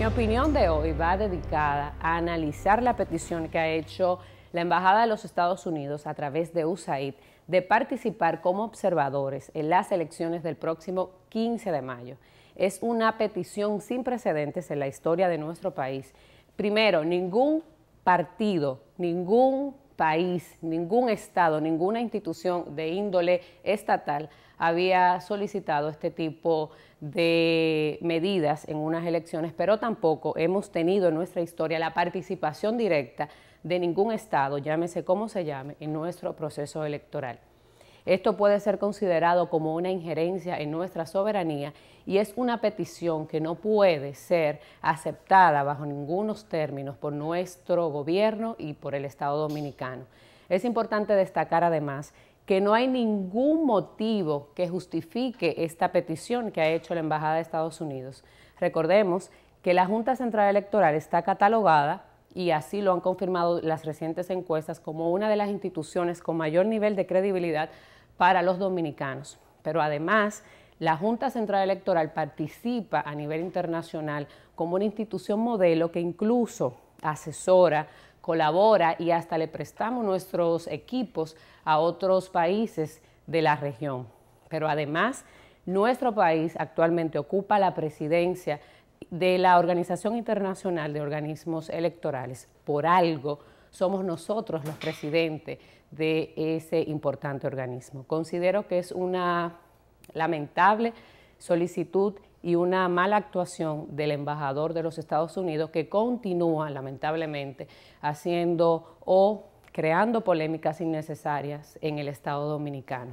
Mi opinión de hoy va dedicada a analizar la petición que ha hecho la Embajada de los Estados Unidos a través de USAID de participar como observadores en las elecciones del próximo 15 de mayo. Es una petición sin precedentes en la historia de nuestro país. Primero, ningún partido, ningún país, ningún Estado, ninguna institución de índole estatal había solicitado este tipo de medidas en unas elecciones, pero tampoco hemos tenido en nuestra historia la participación directa de ningún Estado, llámese como se llame, en nuestro proceso electoral. Esto puede ser considerado como una injerencia en nuestra soberanía y es una petición que no puede ser aceptada bajo ningunos términos por nuestro gobierno y por el Estado dominicano. Es importante destacar además que no hay ningún motivo que justifique esta petición que ha hecho la Embajada de Estados Unidos. Recordemos que la Junta Central Electoral está catalogada y así lo han confirmado las recientes encuestas como una de las instituciones con mayor nivel de credibilidad para los dominicanos. Pero además, la Junta Central Electoral participa a nivel internacional como una institución modelo que incluso asesora, colabora y hasta le prestamos nuestros equipos a otros países de la región. Pero además, nuestro país actualmente ocupa la presidencia de la Organización Internacional de Organismos Electorales. Por algo, somos nosotros los presidentes de ese importante organismo. Considero que es una lamentable solicitud y una mala actuación del embajador de los Estados Unidos que continúa lamentablemente haciendo o creando polémicas innecesarias en el Estado dominicano.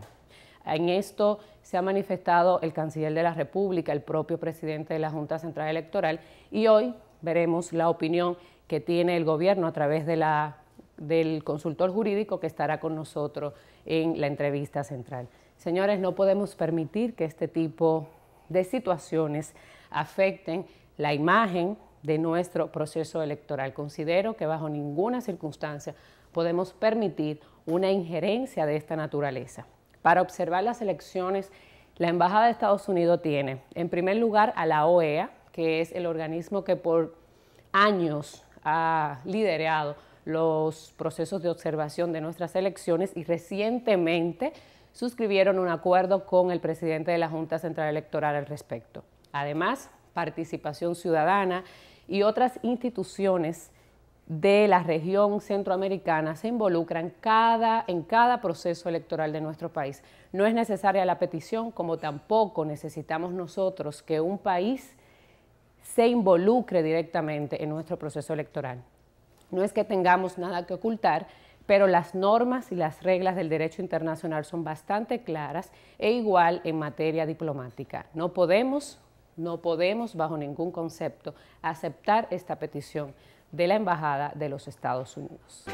En esto se ha manifestado el canciller de la República, el propio presidente de la Junta Central Electoral y hoy veremos la opinión que tiene el gobierno a través de la, del consultor jurídico que estará con nosotros en la entrevista central. Señores, no podemos permitir que este tipo de situaciones afecten la imagen de nuestro proceso electoral. Considero que bajo ninguna circunstancia podemos permitir una injerencia de esta naturaleza. Para observar las elecciones, la Embajada de Estados Unidos tiene, en primer lugar, a la OEA, que es el organismo que por años ha liderado los procesos de observación de nuestras elecciones y recientemente suscribieron un acuerdo con el presidente de la Junta Central Electoral al respecto. Además, Participación Ciudadana y otras instituciones de la región centroamericana se involucran cada, en cada proceso electoral de nuestro país. No es necesaria la petición, como tampoco necesitamos nosotros que un país se involucre directamente en nuestro proceso electoral. No es que tengamos nada que ocultar, pero las normas y las reglas del derecho internacional son bastante claras e igual en materia diplomática. No podemos, no podemos bajo ningún concepto aceptar esta petición de la Embajada de los Estados Unidos.